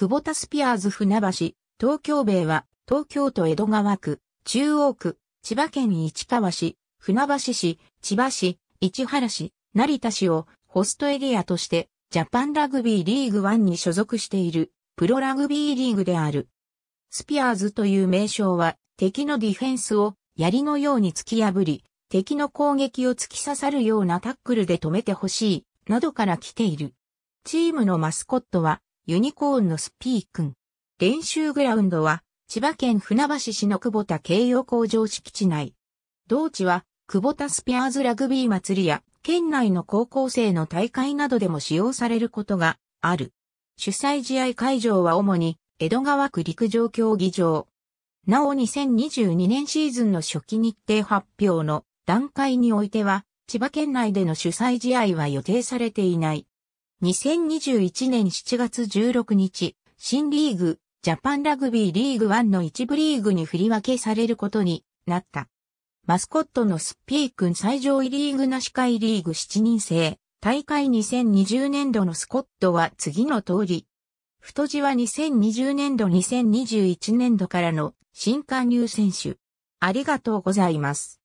久保田スピアーズ船橋、東京米は、東京都江戸川区、中央区、千葉県市川市、船橋市、千葉市、市原市、成田市をホストエリアとして、ジャパンラグビーリーグ1に所属している、プロラグビーリーグである。スピアーズという名称は、敵のディフェンスを槍のように突き破り、敵の攻撃を突き刺さるようなタックルで止めてほしい、などから来ている。チームのマスコットは、ユニコーンのスピー君。練習グラウンドは、千葉県船橋市の久保田慶応工場敷地内。同地は、久保田スピアーズラグビー祭りや、県内の高校生の大会などでも使用されることがある。主催試合会場は主に江戸川区陸上競技場。なお2022年シーズンの初期日程発表の段階においては、千葉県内での主催試合は予定されていない。2021年7月16日、新リーグ、ジャパンラグビーリーグ1の一部リーグに振り分けされることになった。マスコットのスッピー君最上位リーグなし会リーグ7人制、大会2020年度のスコットは次の通り。太字は2020年度2021年度からの新加入選手。ありがとうございます。